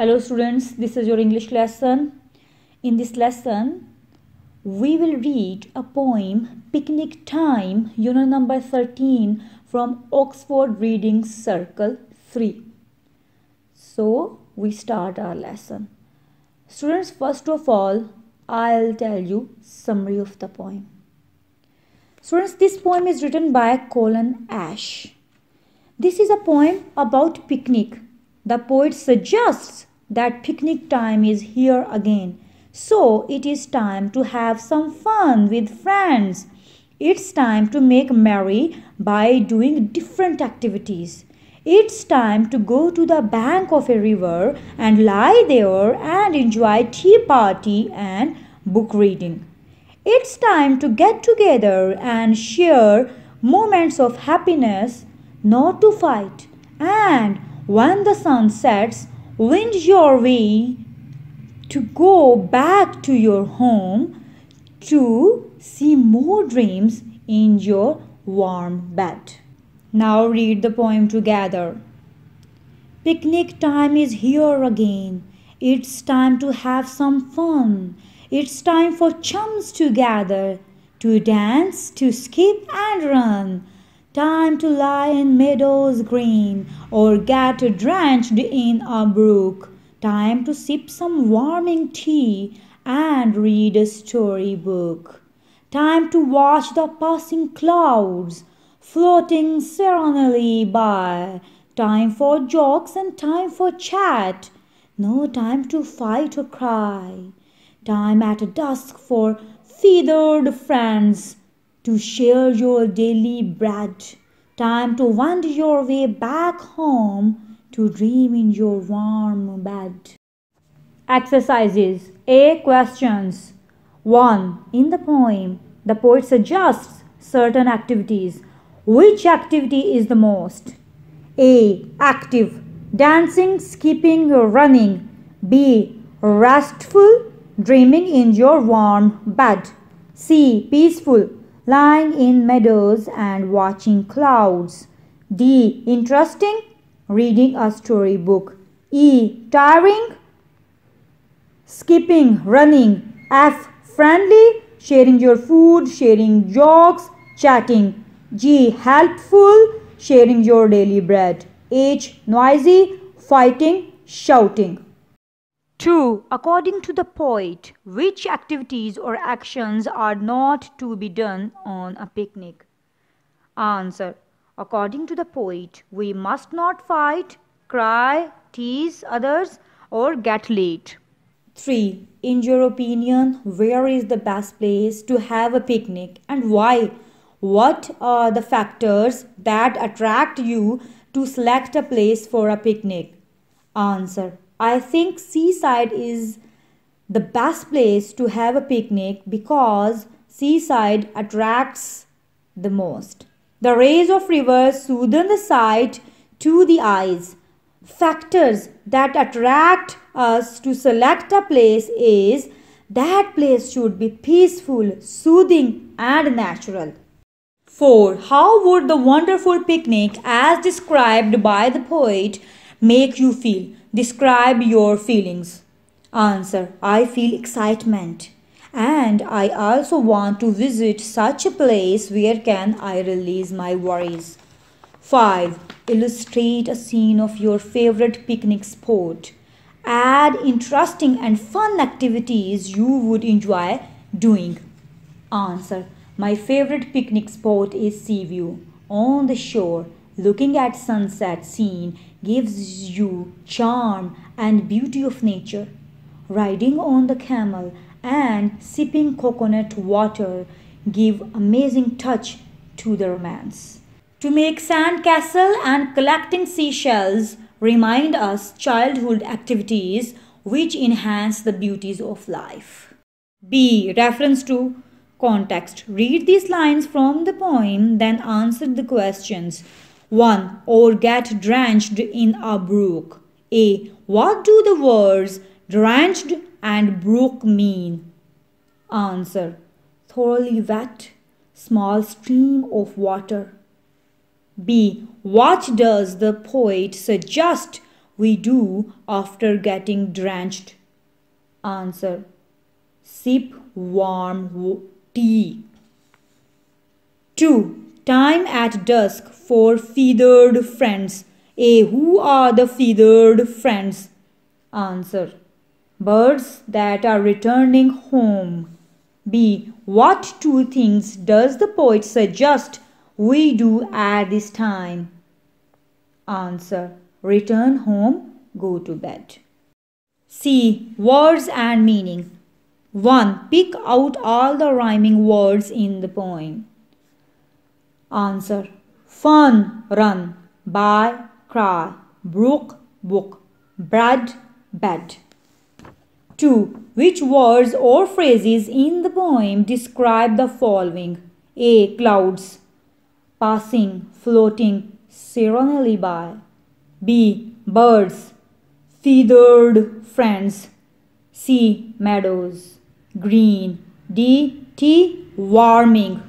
hello students this is your english lesson in this lesson we will read a poem picnic time unit number 13 from oxford reading circle 3 so we start our lesson students first of all i'll tell you summary of the poem students this poem is written by colin ash this is a poem about picnic the poet suggests that picnic time is here again. So it is time to have some fun with friends. It's time to make merry by doing different activities. It's time to go to the bank of a river and lie there and enjoy tea party and book reading. It's time to get together and share moments of happiness, not to fight. And when the sun sets, wend your way to go back to your home to see more dreams in your warm bed. Now read the poem together. Picnic time is here again. It's time to have some fun. It's time for chums to gather, to dance, to skip and run. Time to lie in meadows green, or get drenched in a brook. Time to sip some warming tea and read a story book. Time to watch the passing clouds floating serenely by. Time for jokes and time for chat. No time to fight or cry. Time at dusk for feathered friends to share your daily bread, time to wind your way back home, to dream in your warm bed. Exercises A questions 1. In the poem, the poet suggests certain activities. Which activity is the most? A. Active dancing, skipping, running. B. Restful dreaming in your warm bed. C. Peaceful lying in meadows and watching clouds. D. Interesting. Reading a storybook. E. Tiring. Skipping, running. F. Friendly. Sharing your food, sharing jokes, chatting. G. Helpful. Sharing your daily bread. H. Noisy. Fighting, shouting. 2. According to the poet, which activities or actions are not to be done on a picnic? Answer. According to the poet, we must not fight, cry, tease others, or get late. 3. In your opinion, where is the best place to have a picnic and why? What are the factors that attract you to select a place for a picnic? Answer I think seaside is the best place to have a picnic because seaside attracts the most. The rays of rivers soothe the sight to the eyes. Factors that attract us to select a place is that place should be peaceful, soothing and natural. 4. How would the wonderful picnic as described by the poet make you feel? Describe your feelings. Answer I feel excitement and I also want to visit such a place where can I release my worries. 5. Illustrate a scene of your favorite picnic spot. Add interesting and fun activities you would enjoy doing. Answer. My favorite picnic spot is sea view on the shore looking at sunset scene gives you charm and beauty of nature. Riding on the camel and sipping coconut water give amazing touch to the romance. To make sandcastle and collecting seashells remind us childhood activities which enhance the beauties of life. B. Reference to context. Read these lines from the poem, then answer the questions one or get drenched in a brook. A. What do the words drenched and brook mean? Answer. Thoroughly wet, small stream of water. B. What does the poet suggest we do after getting drenched? Answer. Sip warm tea. 2. Time at dusk for feathered friends. A. Who are the feathered friends? Answer. Birds that are returning home. B. What two things does the poet suggest we do at this time? Answer. Return home, go to bed. C. Words and meaning. 1. Pick out all the rhyming words in the poem. Answer. Fun, run. Buy, cry. Brook, book. Bread, bed. 2. Which words or phrases in the poem describe the following? A. Clouds. Passing, floating, serenely by. B. Birds. Feathered friends. C. Meadows. Green. D. Tea. Warming.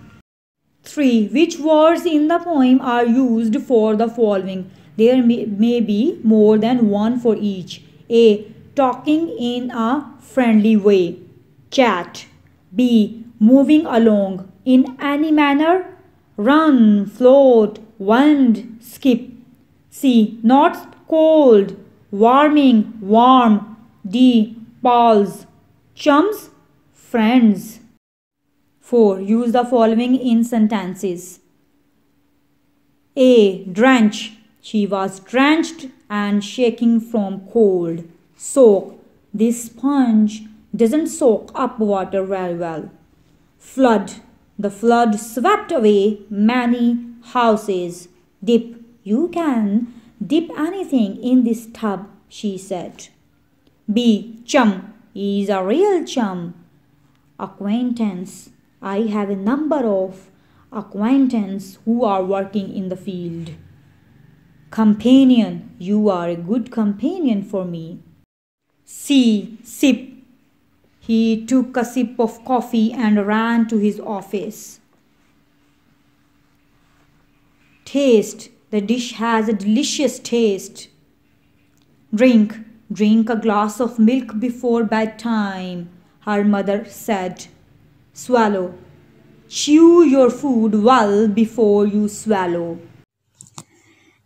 3. Which words in the poem are used for the following? There may, may be more than one for each. A. Talking in a friendly way. Chat. B. Moving along in any manner. Run, float, wind, skip. C. Not cold, warming, warm. D. Pals. Chums, friends. 4. Use the following in sentences. A. Drench. She was drenched and shaking from cold. Soak. This sponge doesn't soak up water very well. Flood. The flood swept away many houses. Dip. You can dip anything in this tub, she said. B. Chum. He's a real chum. Acquaintance. I have a number of acquaintance who are working in the field. Companion, you are a good companion for me. See, sip. He took a sip of coffee and ran to his office. Taste, the dish has a delicious taste. Drink, drink a glass of milk before bedtime, her mother said swallow. Chew your food well before you swallow.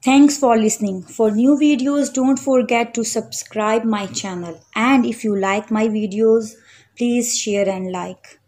Thanks for listening. For new videos, don't forget to subscribe my channel. And if you like my videos, please share and like.